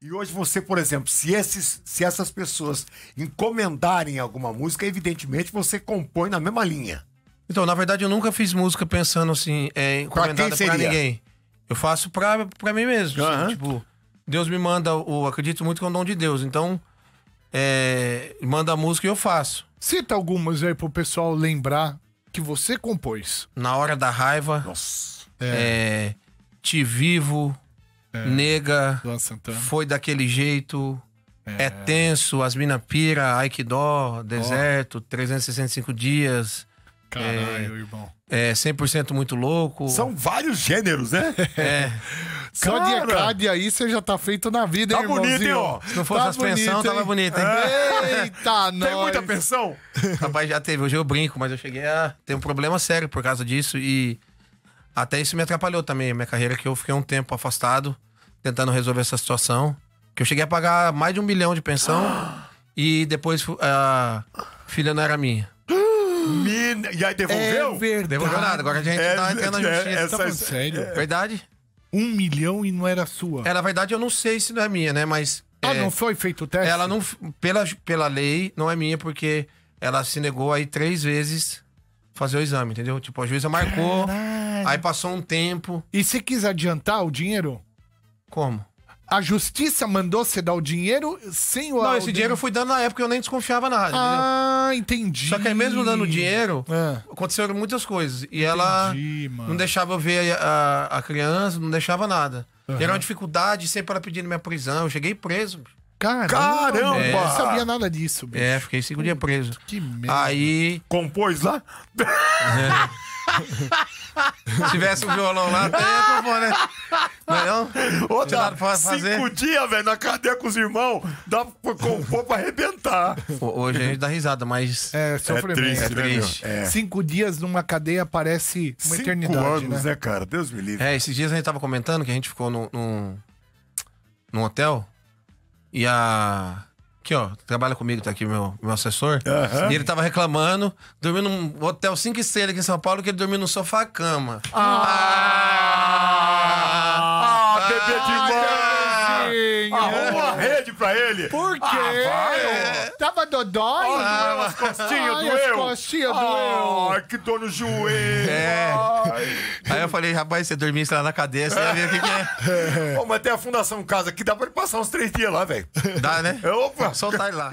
E hoje você, por exemplo, se, esses, se essas pessoas encomendarem alguma música, evidentemente você compõe na mesma linha. Então, na verdade, eu nunca fiz música pensando assim, é, encomendada pra, pra ninguém. Eu faço pra, pra mim mesmo. Uhum. Assim, tipo, Deus me manda, ou acredito muito que é o dom de Deus. Então, é, manda a música e eu faço. Cita algumas aí pro pessoal lembrar que você compôs. Na Hora da Raiva. Nossa. É. é Te Vivo. É, Nega. Foi daquele jeito. É, é tenso. As mina pira, aikido, deserto, oh. 365 dias. Caralho, é, irmão. É 100% muito louco. São vários gêneros, né? É. Só de Ecade aí você já tá feito na vida, tá hein, Tá bonito, hein, ó. Se não fosse tá as pensão, tava bonito, hein? Eita, não. Tem muita pensão? Rapaz, já teve. Hoje eu brinco, mas eu cheguei a ter um problema sério por causa disso e até isso me atrapalhou também. Minha carreira que eu fiquei um tempo afastado tentando resolver essa situação. Que eu cheguei a pagar mais de um milhão de pensão e depois a filha não era minha. E aí devolveu? É Devolveu nada. Agora a gente tá é, tá entrando na é, é, justiça. É, essa... tá sério? É. Verdade? Um milhão e não era sua. É, na verdade, eu não sei se não é minha, né? Mas. Ah, é... não foi feito o teste? Ela não. Pela, pela lei, não é minha, porque ela se negou aí três vezes fazer o exame, entendeu? Tipo, a juíza marcou, Caralho. aí passou um tempo. E se quis adiantar o dinheiro? Como? A justiça mandou você dar o dinheiro sem o. Não, esse dinheiro eu fui dando na época eu nem desconfiava nada. Ah, entendeu? entendi. Só que aí mesmo dando dinheiro, ah. aconteceram muitas coisas. E entendi, ela mano. não deixava eu ver a, a, a criança, não deixava nada. Uhum. Era uma dificuldade, sempre ela pedindo minha prisão. Eu cheguei preso. Caramba! Caramba! É. Não sabia nada disso, é, bicho. É, fiquei cinco dias preso. Que merda. Aí. Compôs lá? É. Se tivesse um violão lá, até pô, né? É não, Ô, não pra fazer. Cinco dias, velho, na cadeia com os irmãos, dá pra compor pra arrebentar. Hoje a gente dá risada, mas. É, sofrimento. É triste, é triste. Né, né é. Cinco dias numa cadeia parece uma cinco eternidade. anos, né? né? cara? Deus me livre. É, esses dias a gente tava comentando que a gente ficou num, num hotel e a aqui, ó, trabalha comigo, tá aqui meu, meu assessor. Uhum. E ele tava reclamando, dormiu num hotel 5 estrelas aqui em São Paulo, que ele dormiu no sofá-cama. Ah. ah! Ah, bebê de mãe! rede pra ele! Por quê? Ah, vai, é. tava dodói? Ah, as costinhas, doeu! As costinhas, doeu! Ai, que dor no joelho! É. Aí eu falei, rapaz, você dormisse lá na cadeia, você ia ver o que, que é. Pô, mas tem a Fundação Casa que dá pra ele passar uns três dias lá, velho. Dá, né? Opa! Soltar ele lá.